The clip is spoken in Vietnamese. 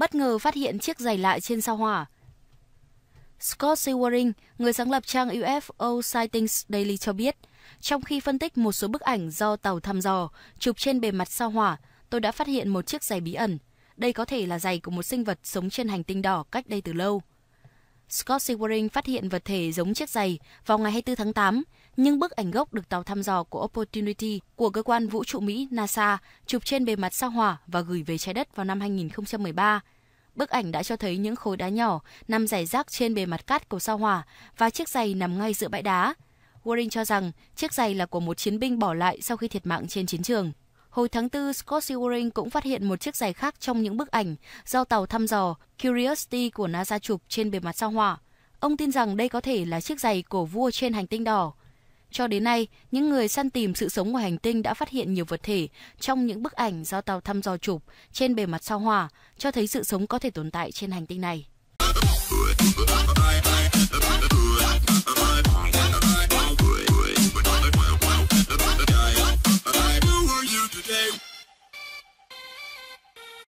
bất ngờ phát hiện chiếc giày lại trên sao hỏa. Scott Sewering, người sáng lập trang UFO Sightings Daily cho biết, trong khi phân tích một số bức ảnh do tàu thăm dò chụp trên bề mặt sao hỏa, tôi đã phát hiện một chiếc giày bí ẩn. Đây có thể là giày của một sinh vật sống trên hành tinh đỏ cách đây từ lâu. Scott Seawaring phát hiện vật thể giống chiếc giày vào ngày 24 tháng 8, nhưng bức ảnh gốc được tàu thăm dò của Opportunity của cơ quan vũ trụ Mỹ NASA chụp trên bề mặt sao hỏa và gửi về trái đất vào năm 2013. Bức ảnh đã cho thấy những khối đá nhỏ nằm rải rác trên bề mặt cát của sao hỏa và chiếc giày nằm ngay giữa bãi đá. Waring cho rằng chiếc giày là của một chiến binh bỏ lại sau khi thiệt mạng trên chiến trường. Hồi tháng 4, Scott Seawaring cũng phát hiện một chiếc giày khác trong những bức ảnh do tàu thăm dò Curiosity của NASA chụp trên bề mặt sao hỏa. Ông tin rằng đây có thể là chiếc giày của vua trên hành tinh đỏ. Cho đến nay, những người săn tìm sự sống của hành tinh đã phát hiện nhiều vật thể trong những bức ảnh do tàu thăm dò chụp trên bề mặt sao hỏa, cho thấy sự sống có thể tồn tại trên hành tinh này.